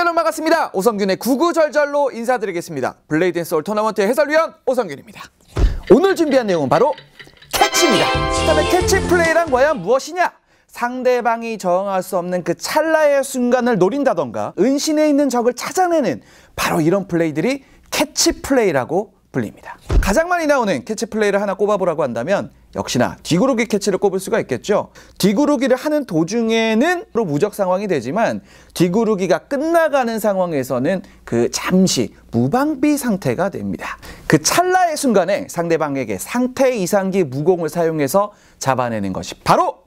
여러분 반갑습니다. 오성균의 구구절절로 인사드리겠습니다. 블레이드 앤솔 토너먼트 해설위원 오성균입니다. 오늘 준비한 내용은 바로 캐치입니다. 그다음에 캐치 플레이란 과연 무엇이냐? 상대방이 저항할 수 없는 그 찰나의 순간을 노린다던가 은신에 있는 적을 찾아내는 바로 이런 플레이들이 캐치 플레이라고 불립니다. 가장 많이 나오는 캐치 플레이를 하나 꼽아보라고 한다면 역시나 뒤구르기 캐치를 꼽을 수가 있겠죠. 뒤구르기를 하는 도중에는 무적 상황이 되지만 뒤구르기가 끝나가는 상황에서는 그 잠시 무방비 상태가 됩니다. 그 찰나의 순간에 상대방에게 상태 이상기 무공을 사용해서 잡아내는 것이 바로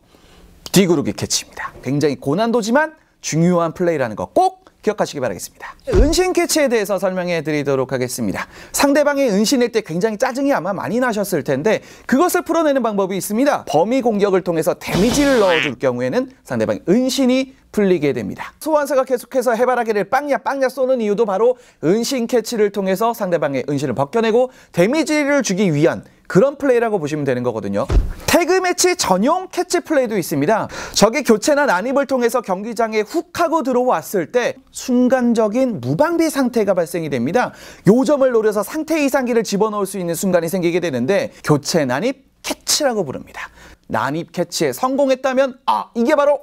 뒤구르기 캐치입니다. 굉장히 고난도지만 중요한 플레이라는 거꼭 기억하시기 바라겠습니다. 은신 캐치에 대해서 설명해 드리도록 하겠습니다. 상대방이 은신일 때 굉장히 짜증이 아마 많이 나셨을 텐데 그것을 풀어내는 방법이 있습니다. 범위 공격을 통해서 데미지를 넣어줄 경우에는 상대방 은신이 풀리게 됩니다. 소환사가 계속해서 해바라기를 빵야 빵야 쏘는 이유도 바로 은신 캐치를 통해서 상대방의 은신을 벗겨내고 데미지를 주기 위한 그런 플레이라고 보시면 되는 거거든요. 태그 매치 전용 캐치 플레이도 있습니다. 적의 교체나 난입을 통해서 경기장에 훅 하고 들어왔을 때 순간적인 무방비 상태가 발생이 됩니다. 요점을 노려서 상태 이상기를 집어넣을 수 있는 순간이 생기게 되는데 교체 난입 캐치라고 부릅니다. 난입 캐치에 성공했다면 아 이게 바로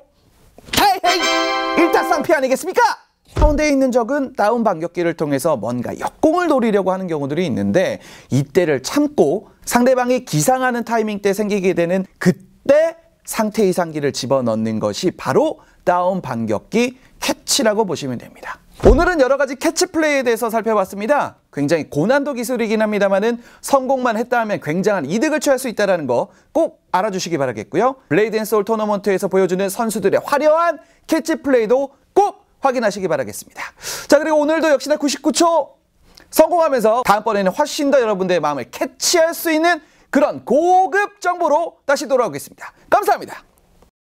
헤이 1타쌍피 아니겠습니까? 가운데 있는 적은 다운 반격기를 통해서 뭔가 역공을 노리려고 하는 경우들이 있는데 이때를 참고 상대방이 기상하는 타이밍 때 생기게 되는 그때 상태 이상기를 집어넣는 것이 바로 다운 반격기 캐치라고 보시면 됩니다. 오늘은 여러 가지 캐치 플레이에 대해서 살펴봤습니다. 굉장히 고난도 기술이긴 합니다만은 성공만 했다 하면 굉장한 이득을 취할 수 있다는 거 꼭 알아주시기 바라겠고요. 블레이드 앤 소울 토너먼트에서 보여주는 선수들의 화려한 캐치 플레이도 확인하시기 바라겠습니다. 자, 그리고 오늘도 역시나 99초 성공하면서 다음번에는 훨씬 더 여러분들의 마음을 캐치할 수 있는 그런 고급 정보로 다시 돌아오겠습니다. 감사합니다.